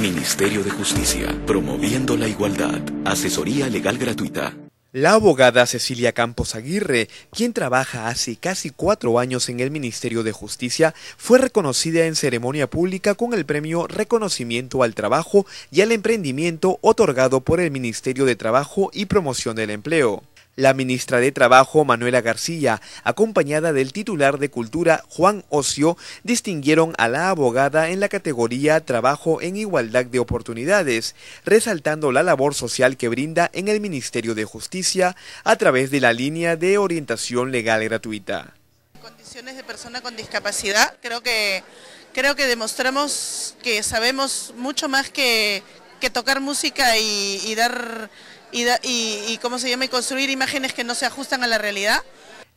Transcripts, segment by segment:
Ministerio de Justicia, promoviendo la igualdad. Asesoría legal gratuita. La abogada Cecilia Campos Aguirre, quien trabaja hace casi cuatro años en el Ministerio de Justicia, fue reconocida en ceremonia pública con el premio Reconocimiento al Trabajo y al Emprendimiento otorgado por el Ministerio de Trabajo y Promoción del Empleo la ministra de Trabajo Manuela García, acompañada del titular de Cultura Juan Ocio, distinguieron a la abogada en la categoría Trabajo en Igualdad de Oportunidades, resaltando la labor social que brinda en el Ministerio de Justicia a través de la línea de orientación legal gratuita. Condiciones de persona con discapacidad, creo que creo que demostramos que sabemos mucho más que, tocar música y, dar y, ¿cómo se llama? Y construir imágenes que no se ajustan a la realidad,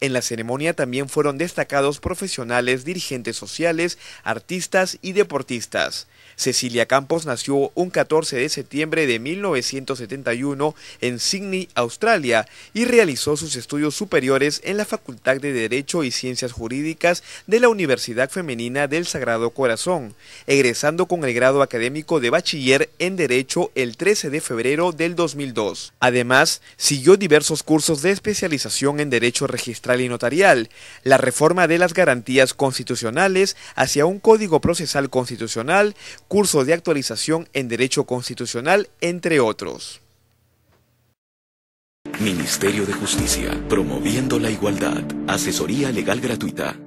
en la ceremonia también fueron destacados profesionales, dirigentes sociales, artistas y deportistas. Cecilia Campos nació un 14 de septiembre de 1971 en Sydney, Australia, y realizó sus estudios superiores en la Facultad de Derecho y Ciencias Jurídicas de la Universidad Femenina del Sagrado Corazón, egresando con el grado académico de bachiller en Derecho el 13 de febrero del 2002. Además, siguió diversos cursos de especialización en Derecho Registral y notarial, la reforma de las garantías constitucionales hacia un código procesal constitucional, curso de actualización en derecho constitucional, entre otros. Ministerio de Justicia, promoviendo la igualdad, asesoría legal gratuita.